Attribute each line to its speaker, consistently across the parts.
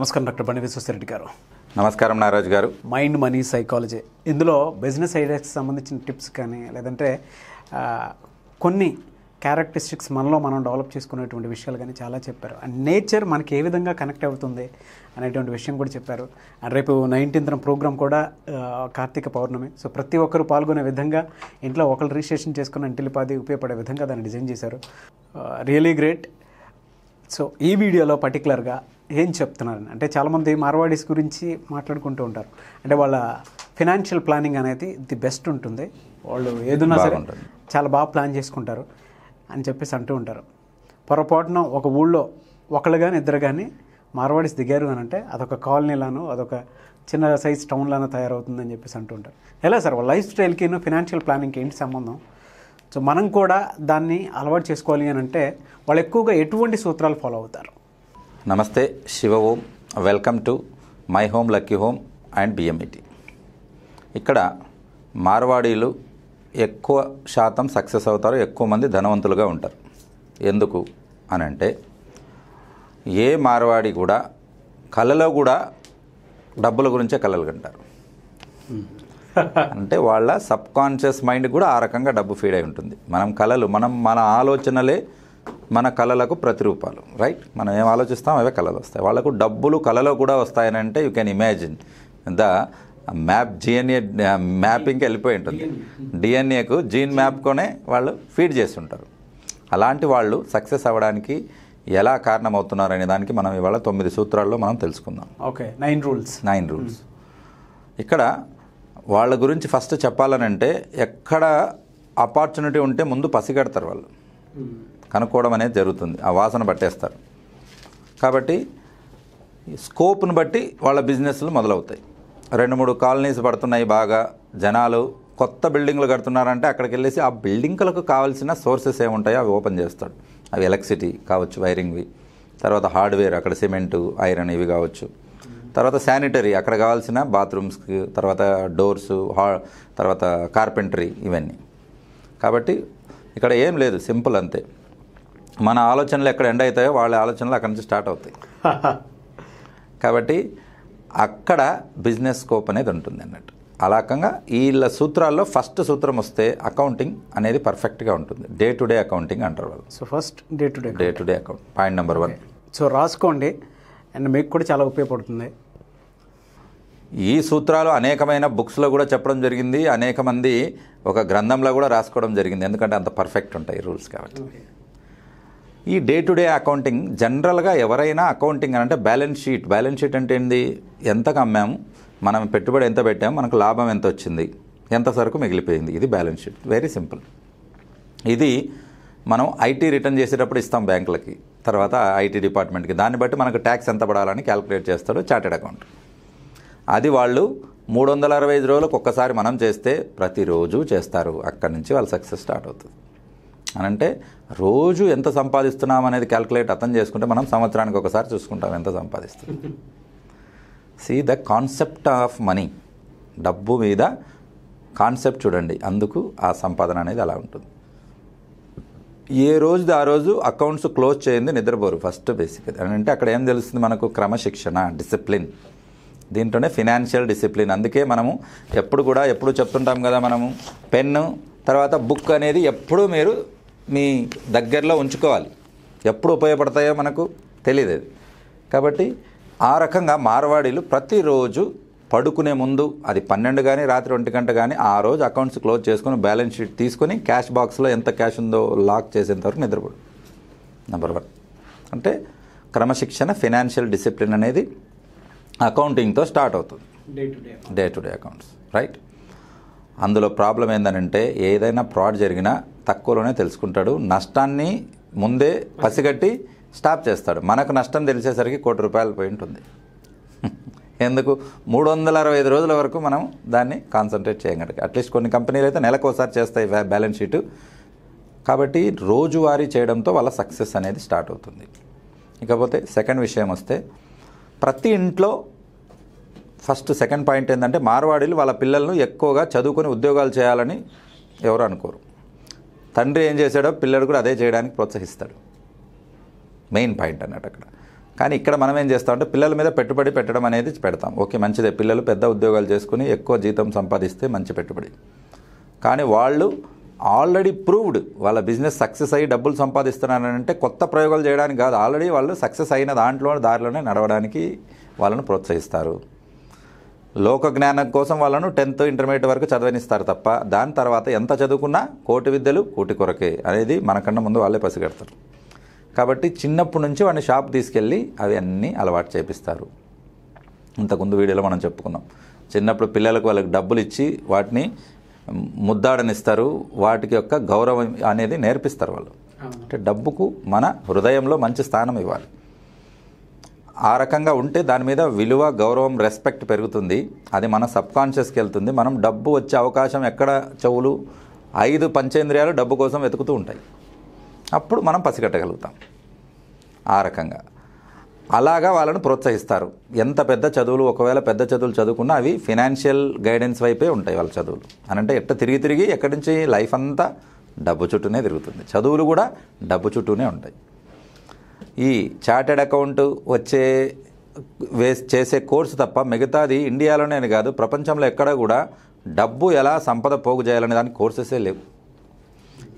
Speaker 1: నమస్కారం డాక్టర్ బండి విశ్వశ్రెడ్డి గారు
Speaker 2: నమస్కారం Naraj garu
Speaker 1: mind money psychology ఇందులో బిజినెస్ ఐడియాస్కి సంబంధించిన టిప్స్ కానీ లేదంటే కొన్ని క్యారెక్టరిస్టిక్స్ మనలో మనం డెవలప్ చేసుకునేటువంటి విషయాలు కానీ చాలా చెప్పారు అండ్ నేచర్ మనకి ఏ విధంగా కనెక్ట్ అవుతుంది అనేటువంటి విషయం కూడా చెప్పారు అండ్ రేపు నైన్టీన్త్న ప్రోగ్రామ్ కూడా కార్తీక పౌర్ణమి సో ప్రతి ఒక్కరు పాల్గొనే విధంగా ఇంట్లో ఒకరు రిజిస్ట్రేషన్ చేసుకున్న ఇంటిలిపాది ఉపయోగపడే విధంగా దాన్ని డిజైన్ చేశారు రియలీ గ్రేట్ సో ఈ వీడియోలో పర్టికులర్గా ఏం చెప్తున్నారు అంటే చాలామంది మార్వాడీస్ గురించి మాట్లాడుకుంటూ ఉంటారు అంటే వాళ్ళ ఫినాన్షియల్ ప్లానింగ్ అనేది ది బెస్ట్ ఉంటుంది వాళ్ళు ఏదున్నా సరే చాలా బాగా ప్లాన్ చేసుకుంటారు అని చెప్పేసి అంటూ ఉంటారు పొరపాటున ఒక ఊళ్ళో ఒకళ్ళు కానీ ఇద్దరు కానీ మార్వాడీస్ దిగారు అని అంటే అదొక కాలనీలాను అదొక చిన్న సైజ్ టౌన్లానో తయారవుతుందని చెప్పేసి అంటూ ఉంటారు ఎలా సార్ వాళ్ళ లైఫ్ స్టైల్కి ఫినాన్షియల్ ప్లానింగ్కి ఏంటి సంబంధం సో మనం కూడా దాన్ని అలవాటు చేసుకోవాలి అని అంటే వాళ్ళు ఎక్కువగా ఎటువంటి సూత్రాలు ఫాలో అవుతారు
Speaker 2: నమస్తే Shiva Om welcome to my home lucky home and B M E T ఇక్కడ మార్వాడీలు ఎక్కువ శాతం సక్సెస్ అవుతారు ఎక్కువ మంది ధనవంతులుగా ఉంటారు ఎందుకు అని అంటే ఏ మార్వాడి కూడా కళలో కూడా డబ్బుల గురించే కళలు కంటారు అంటే వాళ్ళ సబ్ మైండ్ కూడా ఆ రకంగా డబ్బు ఫీడ్ అయి ఉంటుంది మనం కళలు మనం మన ఆలోచనలే మన కళలకు ప్రతిరూపాలు రైట్ మనం ఏం ఆలోచిస్తాం అవే కళలు వస్తాయి వాళ్ళకు డబ్బులు కళలో కూడా వస్తాయని అంటే you can imagine the map జిఎన్ఏ మ్యాపింగ్కి వెళ్ళిపోయి ఉంటుంది డిఎన్ఏకు జీన్ మ్యాప్కొనే వాళ్ళు ఫీడ్ చేస్తుంటారు అలాంటి వాళ్ళు సక్సెస్ అవ్వడానికి ఎలా కారణమవుతున్నారు అనే దానికి మనం ఇవాళ తొమ్మిది సూత్రాల్లో మనం తెలుసుకుందాం okay nine rules nine rules ఇక్కడ వాళ్ళ గురించి ఫస్ట్ చెప్పాలనంటే ఎక్కడ ఆపర్చునిటీ ఉంటే ముందు పసిగడతారు వాళ్ళు hmm. కనుక్కోవడం అనేది జరుగుతుంది ఆ వాసన పట్టేస్తారు కాబట్టి స్కోప్ను బట్టి వాళ్ళ బిజినెస్లు మొదలవుతాయి రెండు మూడు కాలనీస్ పడుతున్నాయి బాగా జనాలు కొత్త బిల్డింగ్లు కడుతున్నారంటే అక్కడికి వెళ్ళేసి ఆ బిల్డింగ్లకు కావాల్సిన సోర్సెస్ ఏముంటాయో అవి ఓపెన్ చేస్తాడు అవి ఎలక్ట్రిసిటీ కావచ్చు వైరింగ్వి తర్వాత హార్డ్వేర్ అక్కడ సిమెంటు ఐరన్ ఇవి కావచ్చు తర్వాత శానిటరీ అక్కడ కావాల్సిన బాత్రూమ్స్కి తర్వాత డోర్స్ హా తర్వాత కార్పెంటరీ ఇవన్నీ కాబట్టి ఇక్కడ ఏం లేదు సింపుల్ అంతే మన ఆలోచనలు ఎక్కడ ఎండ్ అవుతాయో వాళ్ళ ఆలోచనలు అక్కడ నుంచి స్టార్ట్ అవుతాయి కాబట్టి అక్కడ బిజినెస్ స్కోప్ అనేది ఉంటుంది అన్నట్టు అలా వీళ్ళ సూత్రాల్లో ఫస్ట్ సూత్రం వస్తే అకౌంటింగ్ అనేది పర్ఫెక్ట్గా ఉంటుంది డే టు డే అకౌంటింగ్ అంటారు వాళ్ళు so first day to day day to day account point number one
Speaker 1: so రాసుకోండి అండ్ మీకు కూడా చాలా ఉపయోగపడుతుంది
Speaker 2: ఈ సూత్రాలు అనేకమైన బుక్స్లో కూడా చెప్పడం జరిగింది అనేక మంది ఒక గ్రంథంలో కూడా రాసుకోవడం జరిగింది ఎందుకంటే అంత పర్ఫెక్ట్ ఉంటాయి రూల్స్ కాబట్టి ఈ డే టు డే అకౌంటింగ్ జనరల్గా ఎవరైనా అకౌంటింగ్ అని అంటే బ్యాలెన్స్ షీట్ బ్యాలెన్స్ షీట్ అంటే ఏంటి ఎంతకు అమ్మాము మనం పెట్టుబడి ఎంత పెట్టాము మనకు లాభం ఎంత వచ్చింది ఎంత సరుకు మిగిలిపోయింది ఇది బ్యాలెన్స్ షీట్ వెరీ సింపుల్ ఇది మనం ఐటీ రిటర్న్ చేసేటప్పుడు ఇస్తాం బ్యాంకులకి తర్వాత ఐటీ డిపార్ట్మెంట్కి దాన్ని బట్టి మనకు ట్యాక్స్ ఎంత పడాలని క్యాలిక్యులేట్ చేస్తాడు చార్టెడ్ అకౌంట్ అది వాళ్ళు మూడు వందల అరవై ఐదు రోజులకు ఒక్కసారి మనం చేస్తే ప్రతిరోజు చేస్తారు అక్కడి నుంచి వాళ్ళ సక్సెస్ స్టార్ట్ అవుతుంది అనంటే రోజు ఎంత సంపాదిస్తున్నాం అనేది క్యాల్కులేట్ అర్థం చేసుకుంటే మనం సంవత్సరానికి ఒకసారి చూసుకుంటాం ఎంత సంపాదిస్తుంది see the concept of money డబ్బు మీద కాన్సెప్ట్ చూడండి అందుకు ఆ సంపాదన అనేది అలా ఉంటుంది ఏ రోజుది ఆ రోజు అకౌంట్స్ క్లోజ్ చేయండి నిద్రపోరు ఫస్ట్ బేసిక్ అని అంటే అక్కడ ఏం తెలుస్తుంది మనకు క్రమశిక్షణ డిసిప్లిన్ దీంట్లోనే ఫినాన్షియల్ డిసిప్లిన్ అందుకే మనము ఎప్పుడు కూడా ఎప్పుడు చెప్తుంటాం కదా మనము పెన్ను తర్వాత బుక్ అనేది ఎప్పుడూ మీరు మీ దగ్గరలో ఉంచుకోవాలి ఎప్పుడు ఉపయోగపడతాయో మనకు తెలియదు అది కాబట్టి ఆ రకంగా మార్వాడీలు ప్రతిరోజు పడుకునే ముందు అది పన్నెండు కానీ రాత్రి ఒంటి గంట కానీ ఆ రోజు అకౌంట్స్ క్లోజ్ చేసుకుని బ్యాలెన్స్ షీట్ తీసుకుని క్యాష్ బాక్స్లో ఎంత క్యాష్ ఉందో లాక్ చేసేంత వరకు నిద్రపోడు నెంబర్ వన్ అంటే క్రమశిక్షణ ఫినాన్షియల్ డిసిప్లిన్ అనేది అకౌంటింగ్తో స్టార్ట్ అవుతుంది day to day accounts right అందులో ప్రాబ్లం ఏందనంటే ఏదైనా ఫ్రాడ్ జరిగినా తక్కువలోనే తెలుసుకుంటాడు నష్టాన్ని ముందే పసిగట్టి స్టాప్ చేస్తాడు మనకు నష్టం తెలిసేసరికి కోటి రూపాయలు పోయి ఉంటుంది ఎందుకు మూడు వందల అరవై ఐదు రోజుల వరకు మనం దాన్ని కాన్సన్ట్రేట్ చేయగలిగి అట్లీస్ట్ కొన్ని కంపెనీలు అయితే నెలకోసారి చేస్తాయి బ్యాలెన్స్ షీట్ కాబట్టి రోజువారీ చేయడంతో వాళ్ళ సక్సెస్ అనేది స్టార్ట్ అవుతుంది ఇకపోతే సెకండ్ విషయం వస్తే ప్రతి ఇంట్లో ఫస్ట్ సెకండ్ పాయింట్ ఏంటంటే మార్వాడీలు వాళ్ళ పిల్లలను ఎక్కువగా చదువుకొని ఉద్యోగాలు చేయాలని ఎవరు అనుకోరు తండ్రి ఏం చేశాడో పిల్లడు కూడా అదే చేయడానికి ప్రోత్సహిస్తాడు మెయిన్ పాయింట్ అన్నట్టు అక్కడ కానీ ఇక్కడ మనం ఏం చేస్తామంటే పిల్లల మీద పెట్టుబడి పెట్టడం అనేది పెడతాం ఓకే మంచిదే పిల్లలు పెద్ద ఉద్యోగాలు చేసుకుని ఎక్కువ జీతం సంపాదిస్తే మంచి పెట్టుబడి కానీ వాళ్ళు ఆల్రెడీ ప్రూవ్డ్ వాళ్ళ బిజినెస్ సక్సెస్ అయ్యి డబ్బులు సంపాదిస్తున్నారంటే కొత్త ప్రయోగాలు చేయడానికి కాదు ఆల్రెడీ వాళ్ళు సక్సెస్ అయిన దాంట్లో దారిలోనే నడవడానికి వాళ్ళను ప్రోత్సహిస్తారు లోక జ్ఞానం కోసం వాళ్ళను టెన్త్ ఇంటర్మీడియట్ వరకు చదవనిస్తారు తప్ప దాని తర్వాత ఎంత చదువుకున్నా కోటి విద్యలు కోటి కొరకే అనేది మనకన్నా ముందు వాళ్ళే పసిగడతారు కాబట్టి చిన్నప్పటి నుంచి వాడిని షాప్ తీసుకెళ్ళి అవి అన్నీ అలవాటు చేపిస్తారు ఇంతకుముందు వీడియోలో మనం చెప్పుకున్నాం చిన్నప్పుడు పిల్లలకు వాళ్ళకి డబ్బులు ఇచ్చి వాటిని ముద్దాడనిస్తారు వాటికి యొక్క గౌరవం అనేది నేర్పిస్తారు వాళ్ళు అంటే డబ్బుకు మన హృదయంలో మంచి స్థానం ఇవ్వాలి ఆ రకంగా ఉంటే దాని మీద విలువ గౌరవం రెస్పెక్ట్ పెరుగుతుంది అది మన సబ్కాన్షియస్కి వెళ్తుంది మనం డబ్బు వచ్చే అవకాశం ఎక్కడ చెవులు ఐదు పంచేంద్రియాలు డబ్బు కోసం వెతుకుతూ ఉంటాయి అప్పుడు మనం పసిగట్టగలుగుతాం ఆ రకంగా అలాగా వాళ్ళను ప్రోత్సహిస్తారు ఎంత పెద్ద చదువులు ఒకవేళ పెద్ద చదువులు చదువుకున్నా అవి ఫినాన్షియల్ గైడెన్స్ వైపే ఉంటాయి వాళ్ళ చదువులు అని అంటే ఎట్ట తిరిగి తిరిగి ఎక్కడి నుంచి లైఫ్ అంతా డబ్బు చుట్టూనే తిరుగుతుంది చదువులు కూడా డబ్బు చుట్టూనే ఉంటాయి ఈ చార్టెడ్ అకౌంట్ వచ్చే వేస్ చేసే కోర్సు తప్ప మిగతాది ఇండియాలోనే కాదు ప్రపంచంలో ఎక్కడ కూడా డబ్బు ఎలా సంపద పోగు చేయాలనే దానికి కోర్సెసే లేవు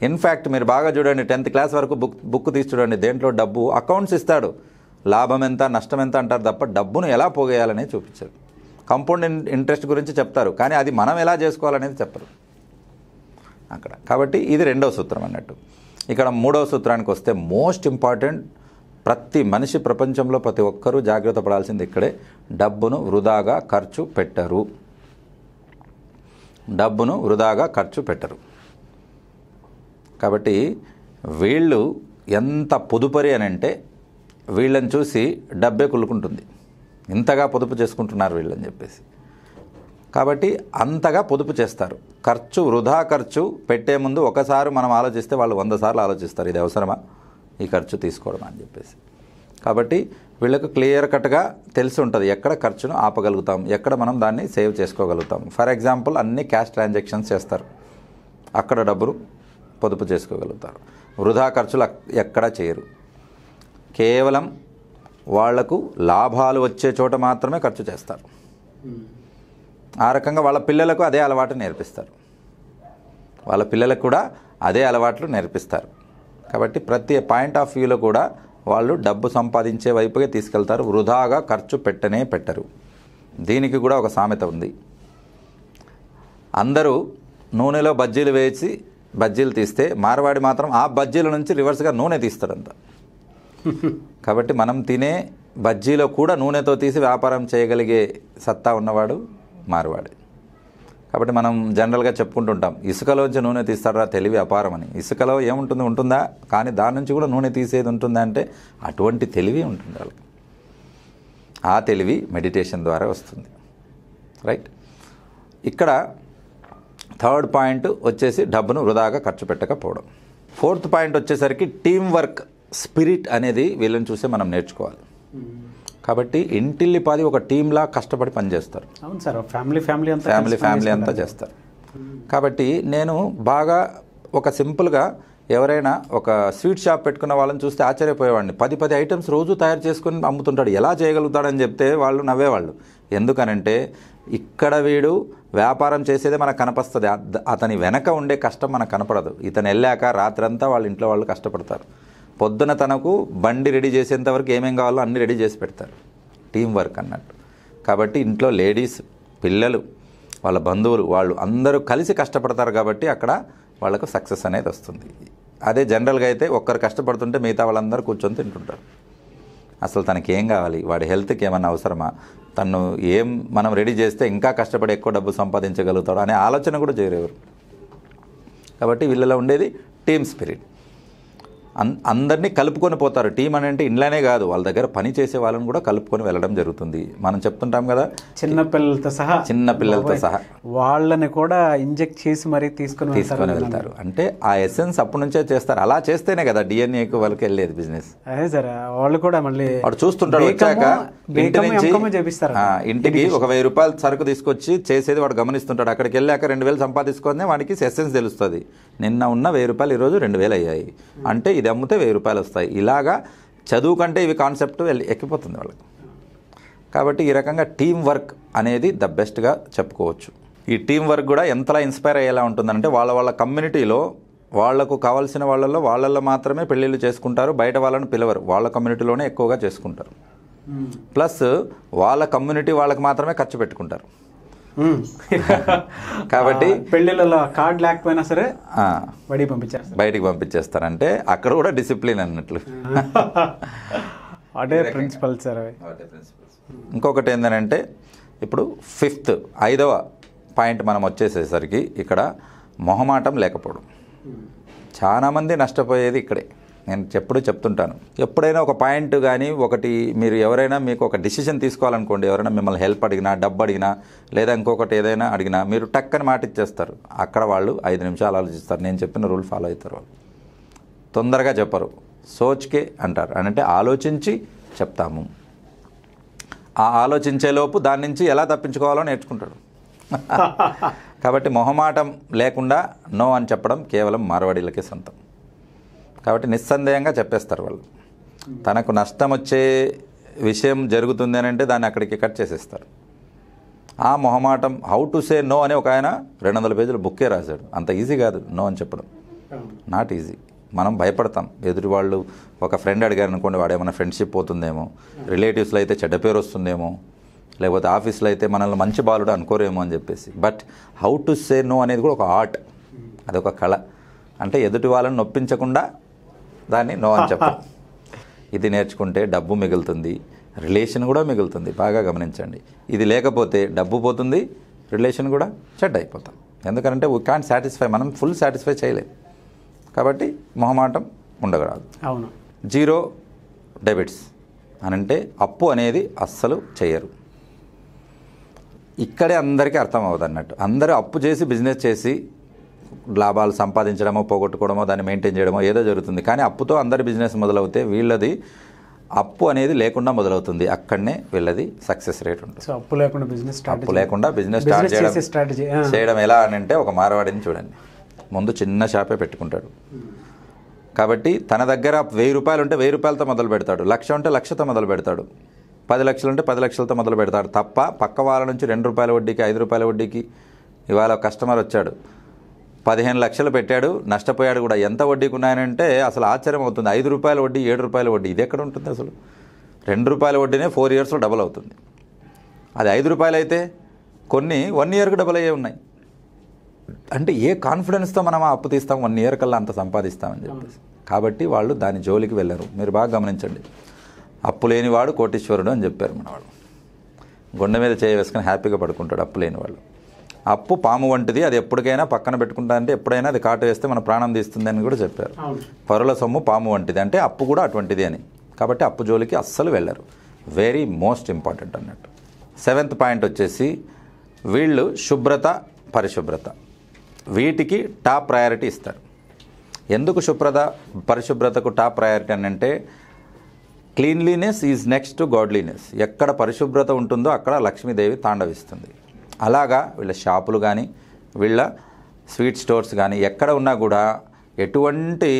Speaker 2: ఇన్ఫ్యాక్ట్ మీరు బాగా చూడండి టెన్త్ క్లాస్ వరకు బుక్ బుక్ తీసి చూడండి దేంట్లో డబ్బు అకౌంట్స్ ఇస్తాడు లాభం ఎంత నష్టం ఎంత అంటారు తప్ప డబ్బును ఎలా పోగేయాలనే చూపించారు కంపౌండ్ ఇంట్రెస్ట్ గురించి చెప్తారు కానీ అది మనం ఎలా చేసుకోవాలనేది చెప్పరు అక్కడ కాబట్టి ఇది రెండవ సూత్రం అన్నట్టు ఇక్కడ మూడవ సూత్రానికి వస్తే మోస్ట్ ఇంపార్టెంట్ ప్రతి మనిషి ప్రపంచంలో ప్రతి ఒక్కరూ జాగ్రత్త పడాల్సింది ఇక్కడే డబ్బును వృధాగా ఖర్చు పెట్టరు డబ్బును వృధాగా ఖర్చు పెట్టరు కాబట్టి వీళ్ళు ఎంత పొదుపరి అని అంటే వీళ్ళని చూసి డబ్బే కులుకుంటుంది ఇంతగా పొదుపు చేసుకుంటున్నారు వీళ్ళని చెప్పేసి కాబట్టి అంతగా పొదుపు చేస్తారు ఖర్చు వృధా ఖర్చు పెట్టే ముందు ఒకసారి మనం ఆలోచిస్తే వాళ్ళు వంద సార్లు ఆలోచిస్తారు ఇది అవసరమా ఈ ఖర్చు తీసుకోవడం అని చెప్పేసి కాబట్టి వీళ్ళకు క్లియర్ కట్గా తెలిసి ఉంటుంది ఎక్కడ ఖర్చును ఆపగలుగుతాం ఎక్కడ మనం దాన్ని సేవ్ చేసుకోగలుగుతాం ఫర్ ఎగ్జాంపుల్ అన్ని క్యాష్ ట్రాన్సాక్షన్స్ చేస్తారు అక్కడ డబ్బులు పొదుపు చేసుకోగలుగుతారు వృధా ఖర్చులు ఎక్కడ చేయరు కేవలం వాళ్లకు లాభాలు వచ్చే చోట మాత్రమే ఖర్చు చేస్తారు ఆ రకంగా వాళ్ళ పిల్లలకు అదే అలవాటు నేర్పిస్తారు వాళ్ళ పిల్లలకు కూడా అదే అలవాట్లు నేర్పిస్తారు కాబట్టి ప్రతి పాయింట్ ఆఫ్ వ్యూలో కూడా వాళ్ళు డబ్బు సంపాదించే వైపుగా తీసుకెళ్తారు వృధాగా ఖర్చు పెట్టనే పెట్టరు దీనికి కూడా ఒక సామెత ఉంది అందరూ నూనెలో బజ్జీలు వేసి బజ్జీలు తీస్తే మారవాడి మాత్రం ఆ బజ్జీల నుంచి రివర్స్గా నూనె తీస్తాడంత కాబట్టి మనం తినే బజ్జీలో కూడా నూనెతో తీసి వ్యాపారం చేయగలిగే సత్తా ఉన్నవాడు మారవాడి కాబట్టి మనం జనరల్గా చెప్పుకుంటుంటాం ఇసుకలోంచి నూనె తీస్తాడా తెలివి అపారమని ఇసుకలో ఏముంటుంది ఉంటుందా కానీ దాని నుంచి కూడా నూనె తీసేది ఉంటుందా అంటే అటువంటి తెలివి ఉంటుంది వాళ్ళకి ఆ తెలివి మెడిటేషన్ ద్వారా వస్తుంది రైట్ ఇక్కడ థర్డ్ పాయింట్ వచ్చేసి డబ్బును వృధాగా ఖర్చు పెట్టకపోవడం ఫోర్త్ పాయింట్ వచ్చేసరికి టీం వర్క్ స్పిరిట్ అనేది వీళ్ళని చూసే మనం నేర్చుకోవాలి hmm. కాబట్టి ఇంటిల్లిపాది ఒక టీంలా కష్టపడి పనిచేస్తారు
Speaker 1: అవును సార్ ఫ్యామిలీ ఫ్యామిలీ
Speaker 2: అంతా ఫ్యామిలీ ఫ్యామిలీ అంతా చేస్తారు కాబట్టి నేను బాగా ఒక సింపుల్గా ఎవరైనా ఒక స్వీట్ షాప్ పెట్టుకున్న వాళ్ళని చూస్తే ఆశ్చర్యపోయేవాడిని పది పది ఐటమ్స్ రోజు తయారు చేసుకుని అమ్ముతుంటాడు ఎలా చేయగలుగుతాడని చెప్తే వాళ్ళు నవ్వేవాళ్ళు ఎందుకనంటే ఇక్కడ వీడు వ్యాపారం చేసేదే మనకు కనపస్తుంది అతని వెనక ఉండే కష్టం మనకు కనపడదు ఇతను వెళ్ళాక రాత్రంతా వాళ్ళ ఇంట్లో వాళ్ళు కష్టపడతారు పొద్దున తనకు బండి రెడీ చేసేంత వరకు ఏమేం కావాలో అన్నీ రెడీ చేసి పెడతారు టీం వర్క్ అన్నట్టు కాబట్టి ఇంట్లో లేడీస్ పిల్లలు వాళ్ళ బంధువులు వాళ్ళు అందరూ కలిసి కష్టపడతారు కాబట్టి అక్కడ వాళ్ళకు సక్సెస్ అనేది వస్తుంది అదే జనరల్గా అయితే ఒక్కరు కష్టపడుతుంటే మిగతా వాళ్ళందరూ కూర్చొని తింటుంటారు అసలు తనకి ఏం కావాలి వాడి హెల్త్కి ఏమన్నా అవసరమా తను ఏం మనం రెడీ చేస్తే ఇంకా కష్టపడి ఎక్కువ డబ్బు సంపాదించగలుగుతాడు అనే ఆలోచన కూడా చేయరెవరు కాబట్టి వీళ్ళలో ఉండేది టీమ్ స్పిరిట్ అందరినీ కలుపుకొని పోతారు టీం అని అంటే ఇండ్లనే కాదు వాళ్ళ దగ్గర పని చేసే వాళ్ళని కూడా కలుపుకొని వెళ్ళడం జరుగుతుంది మనం చెప్తుంటాం కదా చిన్న పిల్లలతో సహా చిన్న పిల్లలతో సహా
Speaker 1: వాళ్ళని కూడా ఇంజెక్ట్ చేసి మరీ తీసుకొని తీసుకొని వెళ్తారు అంటే
Speaker 2: ఆ ఎసెన్స్ అప్పటి నుంచే చేస్తారు అలా చేస్తేనే కదా డిఎన్ఏకి వాళ్ళకి వెళ్ళేది బిజినెస్
Speaker 1: అదే సార్ వాళ్ళు కూడా మళ్ళీ
Speaker 2: వాడు చూస్తుంటాడు వచ్చాక ఇంటికి ఒక వెయ్యి రూపాయలు సరుకు తీసుకొచ్చి చేసేది వాడు గమనిస్తుంటాడు అక్కడికి వెళ్ళాక రెండు వేలు సంపాదించుకొని వాడికి ఎసెన్స్ తెలుస్తుంది నిన్న ఉన్న వెయ్యి రూపాయలు ఈరోజు రెండు వేలు అయ్యాయి అంటే ఇది అమ్మితే వెయ్యి రూపాయలు వస్తాయి ఇలాగా చదువు కంటే ఇవి కాన్సెప్ట్ ఎక్కిపోతుంది వాళ్ళకి కాబట్టి ఈ రకంగా టీం వర్క్ అనేది ద బెస్ట్గా చెప్పుకోవచ్చు ఈ టీం వర్క్ కూడా ఎంతలా ఇన్స్పైర్ అయ్యేలా ఉంటుందంటే వాళ్ళ వాళ్ళ కమ్యూనిటీలో వాళ్లకు కావాల్సిన వాళ్ళల్లో వాళ్ళల్లో మాత్రమే పెళ్ళిళ్ళు చేసుకుంటారు బయట వాళ్ళని పిలవరు వాళ్ళ కమ్యూనిటీలోనే ఎక్కువగా చేసుకుంటారు ప్లస్ వాళ్ళ కమ్యూనిటీ వాళ్ళకి మాత్రమే ఖర్చు పెట్టుకుంటారు
Speaker 1: కాబట్టి పెళ్లిళ్ళలో కార్డు లేకపోయినా సరే బయటికి పంపించారు
Speaker 2: బయటికి పంపించేస్తారంటే అక్కడ కూడా డిసిప్లిన్ అన్నట్లు
Speaker 1: అదే ప్రిన్సిపల్ సార్
Speaker 2: ఇంకొకటి ఏంటంటే ఇప్పుడు ఫిఫ్త్ ఐదవ పాయింట్ మనం వచ్చేసేసరికి ఇక్కడ మొహమాటం లేకపోవడం చాలామంది నష్టపోయేది ఇక్కడే నేను ఎప్పుడూ చెప్తుంటాను ఎప్పుడైనా ఒక పాయింట్ కానీ ఒకటి మీరు ఎవరైనా మీకు ఒక డిసిషన్ తీసుకోవాలనుకోండి ఎవరైనా మిమ్మల్ని హెల్ప్ అడిగినా డబ్బు అడిగినా లేదా ఇంకొకటి ఏదైనా అడిగినా మీరు టక్కని మాట ఇచ్చేస్తారు అక్కడ వాళ్ళు ఐదు నిమిషాలు ఆలోచిస్తారు నేను చెప్పిన రూల్ ఫాలో అవుతారు వాళ్ళు తొందరగా చెప్పరు సోచ్కే అంటారు అని అంటే ఆలోచించి చెప్తాము ఆ ఆలోచించేలోపు దాని నుంచి ఎలా తప్పించుకోవాలో నేర్చుకుంటాడు కాబట్టి మొహమాటం లేకుండా నో అని చెప్పడం కేవలం మార్వాడీలకే సొంతం కాబట్టి నిస్సందేహంగా చెప్పేస్తారు వాళ్ళు తనకు నష్టం వచ్చే విషయం జరుగుతుంది అని అంటే దాన్ని అక్కడికి కట్ చేసేస్తారు ఆ మొహమాటం హౌ టు సే నో అని ఒక ఆయన రెండు వందల పేజీలు బుక్కే రాశాడు అంత ఈజీ కాదు నో అని చెప్పడం నాట్ ఈజీ మనం భయపడతాం ఎదుటి వాళ్ళు ఒక ఫ్రెండ్ అడిగారు అనుకోండి వాడు ఏమైనా ఫ్రెండ్షిప్ పోతుందేమో రిలేటివ్స్లో అయితే చెడ్డ పేరు వస్తుందేమో లేకపోతే ఆఫీస్లో అయితే మనల్ని మంచి బాలుడు అనుకోరేమో అని చెప్పేసి but how to say no అనేది కూడా ఒక ఆర్ట్ అదొక కళ అంటే ఎదుటి వాళ్ళని నొప్పించకుండా దాన్ని నో అని చెప్పాలి ఇది నేర్చుకుంటే డబ్బు మిగులుతుంది రిలేషన్ కూడా మిగులుతుంది బాగా గమనించండి ఇది లేకపోతే డబ్బు పోతుంది రిలేషన్ కూడా చెడ్ అయిపోతాం ఎందుకంటే వీ కాంట్ సాటిస్ఫై మనం ఫుల్ సాటిస్ఫై చేయలేము కాబట్టి మొహమాటం ఉండగలదు అవును జీరో డెబిట్స్ అని అంటే అప్పు అనేది అస్సలు చేయరు ఇక్కడే అందరికీ అర్థం అవ్వదు అన్నట్టు అందరూ అప్పు చేసి బిజినెస్ చేసి లాభాలు సంపాదించడమో పోగొట్టుకోవడమో దాన్ని మెయింటైన్ చేయడమో ఏదో జరుగుతుంది కానీ అప్పుతో అందరి బిజినెస్ మొదలవుతే వీళ్ళది అప్పు అనేది లేకుండా మొదలవుతుంది అక్కడనే వీళ్ళది సక్సెస్ రేట్ ఉంటుంది
Speaker 1: సో అప్పు లేకుండా బిజినెస్ అప్పు లేకుండా బిజినెస్ స్టార్ట్ చేయడం చేయడం
Speaker 2: ఎలా అని అంటే ఒక మార్వాడిని చూడండి ముందు చిన్న షాపే పెట్టుకుంటాడు కాబట్టి తన దగ్గర వెయ్యి రూపాయలు ఉంటే వెయ్యి రూపాయలతో మొదలు పెడతాడు లక్ష ఉంటే లక్షతో మొదలు పెడతాడు పది లక్షలు ఉంటే పది లక్షలతో మొదలు పెడతాడు తప్ప పక్క వాళ్ళ నుంచి రెండు రూపాయల వడ్డీకి ఐదు రూపాయల వడ్డీకి ఇవాళ కస్టమర్ వచ్చాడు పదిహేను లక్షలు పెట్టాడు నష్టపోయాడు కూడా ఎంత వడ్డీకి ఉన్నాయనంటే అసలు ఆశ్చర్యం అవుతుంది ఐదు రూపాయల వడ్డీ ఏడు రూపాయల వడ్డీ ఇది ఎక్కడ ఉంటుంది అసలు రెండు రూపాయల వడ్డీనే ఫోర్ ఇయర్స్లో డబల్ అవుతుంది అది ఐదు రూపాయలు అయితే కొన్ని వన్ ఇయర్కి డబల్ అయ్యే ఉన్నాయి అంటే ఏ కాన్ఫిడెన్స్తో మనం అప్పు తీస్తాం వన్ ఇయర్ కల్లా అంత సంపాదిస్తామని చెప్పేసి కాబట్టి వాళ్ళు దాని జోలికి వెళ్ళరు మీరు బాగా గమనించండి అప్పు లేనివాడు కోటీశ్వరుడు అని చెప్పారు మనవాడు గుండె మీద చేయి హ్యాపీగా పడుకుంటాడు అప్పు లేనివాళ్ళు అప్పు పాము వంటిది అది ఎప్పటికైనా పక్కన పెట్టుకుంటా అంటే ఎప్పుడైనా అది కాటు వేస్తే మన ప్రాణం తీస్తుంది అని కూడా చెప్పారు పరుల సొమ్ము పాము వంటిది అంటే అప్పు కూడా అటువంటిది అని కాబట్టి అప్పు జోలికి అస్సలు వెళ్ళరు వెరీ మోస్ట్ ఇంపార్టెంట్ అన్నట్టు సెవెంత్ పాయింట్ వచ్చేసి వీళ్ళు శుభ్రత పరిశుభ్రత వీటికి టాప్ ప్రయారిటీ ఇస్తారు ఎందుకు శుభ్రత పరిశుభ్రతకు టాప్ ప్రయారిటీ అని అంటే cleanliness is next to godliness ఎక్కడ పరిశుభ్రత ఉంటుందో అక్కడ లక్ష్మీదేవి తాండవిస్తుంది అలాగా వీళ్ళ షాపులు కానీ వీళ్ళ స్వీట్ స్టోర్స్ కానీ ఎక్కడ ఉన్నా కూడా ఎటువంటి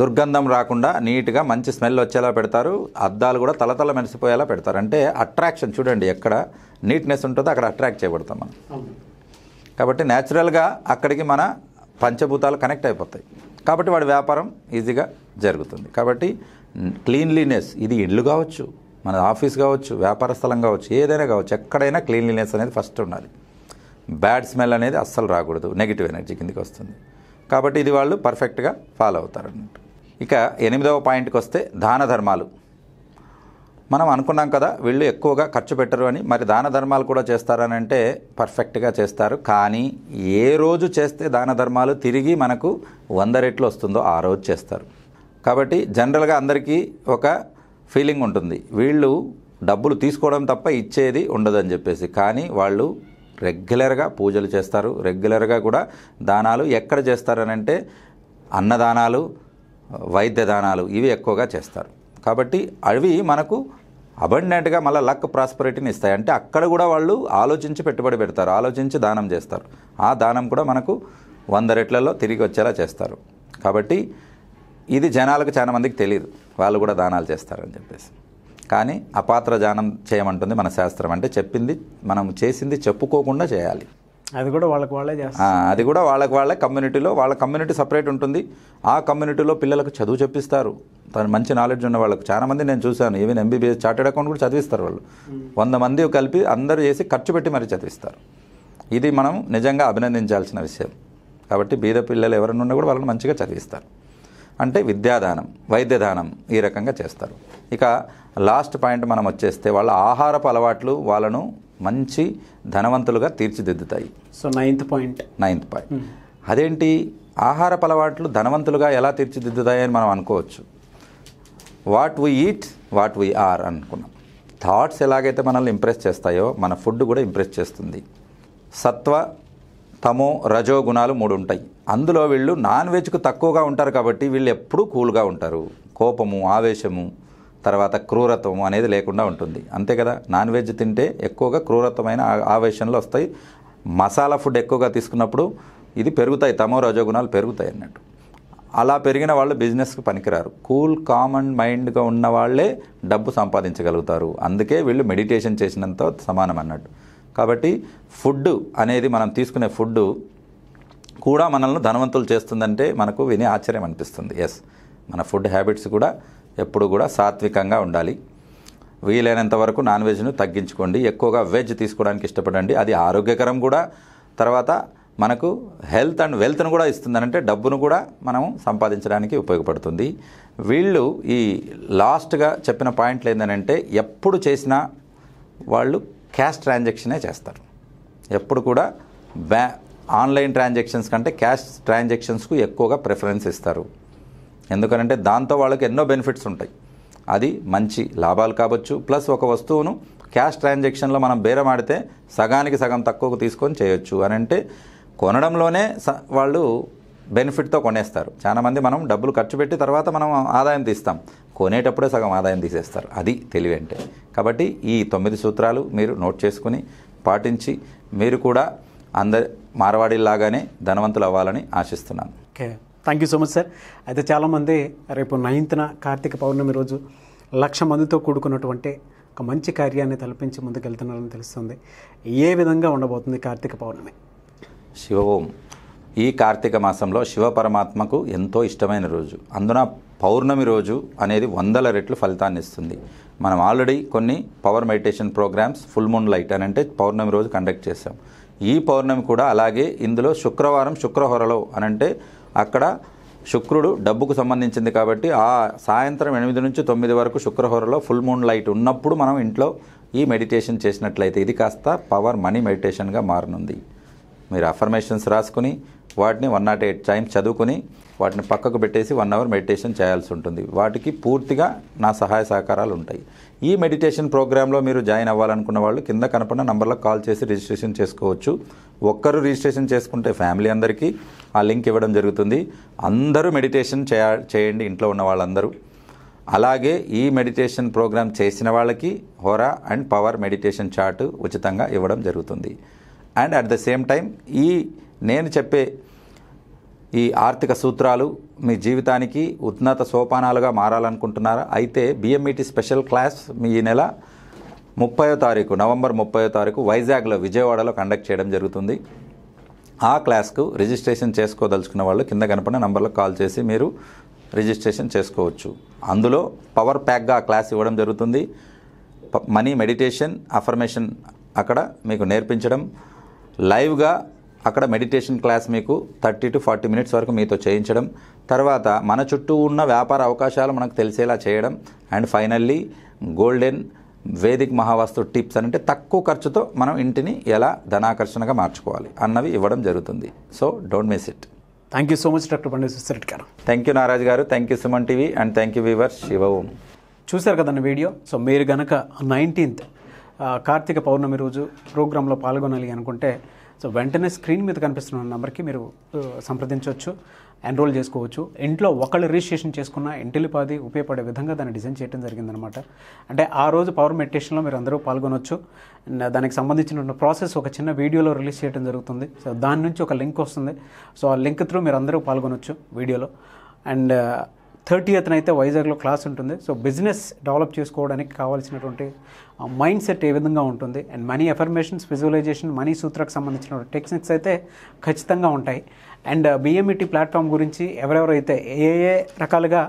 Speaker 2: దుర్గంధం రాకుండా నీట్గా మంచి స్మెల్ వచ్చేలా పెడతారు అద్దాలు కూడా తలతల మెరిసిపోయేలా పెడతారు అంటే అట్రాక్షన్ చూడండి ఎక్కడ నీట్నెస్ ఉంటుందో అక్కడ అట్రాక్ట్ చేయబడతాం మనం కాబట్టి న్యాచురల్గా అక్కడికి మన పంచభూతాలు కనెక్ట్ అయిపోతాయి కాబట్టి వాడి వ్యాపారం ఈజీగా జరుగుతుంది కాబట్టి క్లీన్లీనెస్ ఇది ఇళ్ళు కావచ్చు మన ఆఫీస్ కావచ్చు వ్యాపార స్థలం కావచ్చు ఏదైనా కావచ్చు ఎక్కడైనా క్లీన్లీనెస్ అనేది ఫస్ట్ ఉండాలి బ్యాడ్ స్మెల్ అనేది అస్సలు రాకూడదు నెగిటివ్ ఎనర్జీ కిందకి వస్తుంది కాబట్టి ఇది వాళ్ళు పర్ఫెక్ట్గా ఫాలో అవుతారు ఇక ఎనిమిదవ పాయింట్కి వస్తే దాన ధర్మాలు మనం అనుకున్నాం కదా వీళ్ళు ఎక్కువగా ఖర్చు పెట్టరు అని మరి దాన ధర్మాలు కూడా చేస్తారని అంటే పర్ఫెక్ట్గా చేస్తారు కానీ ఏ రోజు చేస్తే దాన ధర్మాలు తిరిగి మనకు వంద రెట్లు వస్తుందో ఆ రోజు చేస్తారు కాబట్టి జనరల్గా అందరికీ ఒక ఫీలింగ్ ఉంటుంది వీళ్ళు డబ్బులు తీసుకోవడం తప్ప ఇచ్చేది ఉండదని చెప్పేసి కానీ వాళ్ళు రెగ్యులర్గా పూజలు చేస్తారు రెగ్యులర్గా కూడా దానాలు ఎక్కడ చేస్తారనంటే అన్నదానాలు వైద్య దానాలు ఇవి ఎక్కువగా చేస్తారు కాబట్టి అవి మనకు అబండెంట్గా మళ్ళీ లక్ ప్రాస్పరిటీని ఇస్తాయి అంటే అక్కడ కూడా వాళ్ళు ఆలోచించి పెట్టుబడి పెడతారు ఆలోచించి దానం చేస్తారు ఆ దానం కూడా మనకు వంద రెట్లలో తిరిగి వచ్చేలా చేస్తారు కాబట్టి ఇది జనాలకు చాలా మందికి తెలియదు వాళ్ళు కూడా దానాలు చేస్తారని చెప్పేసి కానీ అపాత్ర దానం చేయమంటుంది మన శాస్త్రం అంటే చెప్పింది మనం చేసింది చెప్పుకోకుండా చేయాలి అది కూడా వాళ్ళకి వాళ్ళే చేస్తారు అది కూడా వాళ్ళకి వాళ్ళే కమ్యూనిటీలో వాళ్ళ కమ్యూనిటీ సపరేట్ ఉంటుంది ఆ కమ్యూనిటీలో పిల్లలకు చదువు చెప్పిస్తారు తను మంచి నాలెడ్జ్ ఉన్న వాళ్ళకు చాలామంది నేను చూశాను ఈవెన్ ఎంబీబీఎస్ చార్టెడ్ అకౌంట్ కూడా చదివిస్తారు వాళ్ళు వంద మంది కలిపి అందరూ చేసి ఖర్చు పెట్టి మరీ చదివిస్తారు ఇది మనం నిజంగా అభినందించాల్సిన విషయం కాబట్టి బీద పిల్లలు ఎవరైనా ఉన్నా కూడా వాళ్ళని మంచిగా చదివిస్తారు అంటే విద్యాదానం వైద్యదానం ఈ రకంగా చేస్తారు ఇక లాస్ట్ పాయింట్ మనం వచ్చేస్తే వాళ్ళ ఆహారపు అలవాట్లు వాళ్ళను మంచి ధనవంతులుగా తీర్చిదిద్దుతాయి so ninth point ninth point అదేంటి ఆహార అలవాట్లు ధనవంతులుగా ఎలా తీర్చిదిద్దుతాయని మనం అనుకోవచ్చు what we eat what we are అనుకున్నాం థాట్స్ ఎలాగైతే మనల్ని ఇంప్రెస్ చేస్తాయో మన ఫుడ్ కూడా ఇంప్రెస్ చేస్తుంది సత్వ తమో రజో గుణాలు మూడు ఉంటాయి అందులో వీళ్ళు నాన్ వెజ్కు తక్కువగా ఉంటారు కాబట్టి వీళ్ళు ఎప్పుడూ కూల్గా ఉంటారు కోపము ఆవేశము తర్వాత క్రూరత్వం అనేది లేకుండా ఉంటుంది అంతే కదా నాన్ వెజ్ తింటే ఎక్కువగా క్రూరత్వమైన ఆవేశంలో వస్తాయి మసాలా ఫుడ్ ఎక్కువగా తీసుకున్నప్పుడు ఇది పెరుగుతాయి తమో రజో గుణాలు పెరుగుతాయి అన్నట్టు అలా పెరిగిన వాళ్ళు బిజినెస్కి పనికిరారు కూల్ కామన్ మైండ్గా ఉన్న వాళ్ళే డబ్బు సంపాదించగలుగుతారు అందుకే వీళ్ళు మెడిటేషన్ చేసినంత సమానం అన్నట్టు కాబట్టి ఫుడ్ అనేది మనం తీసుకునే ఫుడ్ కూడా మనల్ని ధనవంతులు చేస్తుందంటే మనకు విని ఆశ్చర్యం అనిపిస్తుంది ఎస్ మన ఫుడ్ హ్యాబిట్స్ కూడా ఎప్పుడు కూడా సాత్వికంగా ఉండాలి వీలైనంత వరకు నాన్ వెజ్ను తగ్గించుకోండి ఎక్కువగా వెజ్ తీసుకోవడానికి ఇష్టపడండి అది ఆరోగ్యకరం కూడా తర్వాత మనకు హెల్త్ అండ్ వెల్త్ను కూడా ఇస్తుందనంటే డబ్బును కూడా మనం సంపాదించడానికి ఉపయోగపడుతుంది వీళ్ళు ఈ లాస్ట్గా చెప్పిన పాయింట్లు ఏంటంటే ఎప్పుడు చేసినా వాళ్ళు క్యాష్ ట్రాన్జాక్షనే చేస్తారు ఎప్పుడు కూడా బ్యా ఆన్లైన్ ట్రాన్సాక్షన్స్ కంటే క్యాష్ ట్రాన్జాక్షన్స్కు ఎక్కువగా ప్రిఫరెన్స్ ఇస్తారు ఎందుకనంటే దాంతో వాళ్ళకి ఎన్నో బెనిఫిట్స్ ఉంటాయి అది మంచి లాభాలు కావచ్చు ప్లస్ ఒక వస్తువును క్యాష్ ట్రాన్సాక్షన్లో మనం బేరం ఆడితే సగానికి సగం తక్కువకు తీసుకొని చేయొచ్చు అని అంటే కొనడంలోనే వాళ్ళు బెనిఫిట్తో కొనేస్తారు చాలామంది మనం డబ్బులు ఖర్చు పెట్టి తర్వాత మనం ఆదాయం తీస్తాం కొనేటప్పుడే సగం ఆదాయం తీసేస్తారు అది తెలివి అంటే కాబట్టి ఈ తొమ్మిది సూత్రాలు మీరు నోట్ చేసుకుని పాటించి మీరు కూడా అందరి మార్వాడిలాగానే ధనవంతులు అవ్వాలని ఆశిస్తున్నాను okay
Speaker 1: thank you so much sir అయితే చాలామంది రేపు నైన్త్న కార్తీక పౌర్ణమి రోజు లక్ష మందితో కూడుకున్నటువంటి ఒక మంచి కార్యాన్ని తలపించి ముందుకెళ్తున్నారని తెలుస్తుంది ఏ విధంగా ఉండబోతుంది కార్తీక పౌర్ణమి
Speaker 2: శివ ఓం ఈ కార్తీక మాసంలో శివ పరమాత్మకు ఎంతో ఇష్టమైన రోజు అందున పౌర్ణమి రోజు అనేది వందల రెట్లు ఫలితాన్ని ఇస్తుంది మనం ఆల్రెడీ కొన్ని power meditation programs full moon light అని అంటే పౌర్ణమి రోజు కండక్ట్ చేశాం ఈ పౌర్ణమి కూడా అలాగే ఇందులో శుక్రవారం శుక్రహొరలో అని అంటే అక్కడ శుక్రుడు డబ్బుకు సంబంధించింది కాబట్టి ఆ సాయంత్రం ఎనిమిది నుంచి తొమ్మిది వరకు శుక్రహొరలో ఫుల్ మూన్ లైట్ ఉన్నప్పుడు మనం ఇంట్లో ఈ మెడిటేషన్ చేసినట్లయితే ఇది కాస్త పవర్ మనీ మెడిటేషన్గా మారనుంది మీరు అఫర్మేషన్స్ రాసుకుని వాటిని వన్ నాట్ ఎయిట్ టైమ్స్ చదువుకుని వాటిని పక్కకు పెట్టేసి వన్ అవర్ మెడిటేషన్ చేయాల్సి ఉంటుంది వాటికి పూర్తిగా నా సహాయ సహకారాలు ఉంటాయి ఈ మెడిటేషన్ ప్రోగ్రాంలో మీరు జాయిన్ అవ్వాలనుకున్న వాళ్ళు కింద కనపడిన నంబర్లో కాల్ చేసి రిజిస్ట్రేషన్ చేసుకోవచ్చు ఒక్కరు రిజిస్ట్రేషన్ చేసుకుంటే ఫ్యామిలీ అందరికీ ఆ లింక్ ఇవ్వడం జరుగుతుంది అందరూ మెడిటేషన్ చేయండి ఇంట్లో ఉన్న వాళ్ళందరూ అలాగే ఈ మెడిటేషన్ ప్రోగ్రాం చేసిన వాళ్ళకి హోరా అండ్ పవర్ మెడిటేషన్ చార్ట్ ఉచితంగా ఇవ్వడం జరుగుతుంది and at the same time ఈ నేను చెప్పే ఈ ఆర్థిక సూత్రాలు మీ జీవితానికి ఉన్నత సోపానాలుగా మారాలనుకుంటున్నారా అయితే బిఎంఈటి స్పెషల్ క్లాస్ మీ ఈ నెల ముప్పయో తారీఖు నవంబర్ ముప్పయో తారీఖు వైజాగ్లో విజయవాడలో కండక్ట్ చేయడం జరుగుతుంది ఆ క్లాస్కు రిజిస్ట్రేషన్ చేసుకోదలుచుకున్న వాళ్ళు కింద కనపడిన నంబర్లకు కాల్ చేసి మీరు రిజిస్ట్రేషన్ చేసుకోవచ్చు అందులో పవర్ ప్యాక్గా క్లాస్ ఇవ్వడం జరుగుతుంది మనీ మెడిటేషన్ అఫర్మేషన్ అక్కడ మీకు నేర్పించడం లైవ్గా అక్కడ మెడిటేషన్ క్లాస్ మీకు థర్టీ టు ఫార్టీ మినిట్స్ వరకు మీతో చేయించడం తర్వాత మన చుట్టూ ఉన్న వ్యాపార అవకాశాలు మనకు తెలిసేలా చేయడం and finally golden Vedic Mahavastu tips అని అంటే తక్కువ ఖర్చుతో మనం ఇంటిని ఎలా ధనాకర్షణగా మార్చుకోవాలి అన్నవి ఇవ్వడం జరుగుతుంది so don't miss it thank you so much doctor Pandi Reddy garu thank you Naraj garu thank you Suman TV and thank you viewer Shiva Om చూశారు కదండి
Speaker 1: వీడియో సో మీరు గనక నైన్టీన్త్ కార్తీక పౌర్ణమి రోజు ప్రోగ్రాంలో పాల్గొనాలి అనుకుంటే సో వెంటనే స్క్రీన్ మీద కనిపిస్తున్న నెంబర్కి మీరు సంప్రదించవచ్చు ఎన్రోల్ చేసుకోవచ్చు ఇంట్లో ఒకళ్ళు రిజిస్ట్రేషన్ చేసుకున్న ఇంటిలిపాది ఉపయోగపడే విధంగా దాన్ని డిజైన్ చేయడం జరిగిందనమాట అంటే ఆ రోజు పవర్ మెడిటేషన్లో మీరు అందరూ పాల్గొనవచ్చు దానికి సంబంధించిన ప్రాసెస్ ఒక చిన్న వీడియోలో రిలీజ్ చేయడం జరుగుతుంది సో దాని నుంచి ఒక లింక్ వస్తుంది సో ఆ లింక్ త్రూ మీరు అందరూ పాల్గొనవచ్చు వీడియోలో అండ్ థర్టీయత్న అయితే వైజాగ్లో క్లాస్ ఉంటుంది సో బిజినెస్ డెవలప్ చేసుకోవడానికి కావాల్సినటువంటి మైండ్ సెట్ ఏ విధంగా ఉంటుంది and money affirmations visualization money సూత్రకు సంబంధించిన టెక్నిక్స్ అయితే ఖచ్చితంగా ఉంటాయి అండ్ బిఎంఈటీ ప్లాట్ఫామ్ గురించి ఎవరెవరైతే ఏ ఏ రకాలుగా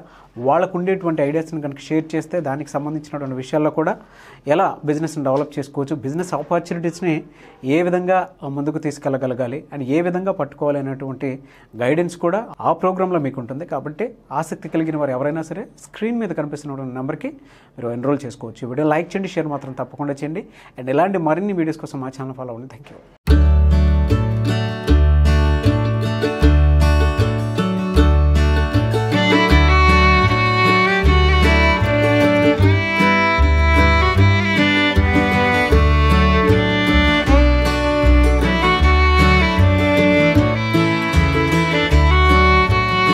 Speaker 1: వాళ్ళకు ఉండేటువంటి ఐడియాస్ని కనుక షేర్ చేస్తే దానికి సంబంధించినటువంటి విషయాల్లో కూడా ఎలా బిజినెస్ని డెవలప్ చేసుకోవచ్చు బిజినెస్ ఆపర్చునిటీస్ని ఏ విధంగా ముందుకు తీసుకెళ్ళగలగాలి అండ్ ఏ విధంగా పట్టుకోవాలి అనేటువంటి గైడెన్స్ కూడా ఆ ప్రోగ్రాంలో మీకు ఉంటుంది కాబట్టి ఆసక్తి కలిగిన వారు ఎవరైనా సరే స్క్రీన్ మీద కనిపిస్తున్నటువంటి నెంబర్కి మీరు ఎన్రోల్ చేసుకోవచ్చు వీడియో లైక్ చేయండి షేర్ మాత్రం తప్పకుండా చేయండి అండ్ ఇలాంటి మరిన్ని వీడియోస్ కోసం మా ఛానల్ ఫాలో అవ్వండి థ్యాంక్ యూ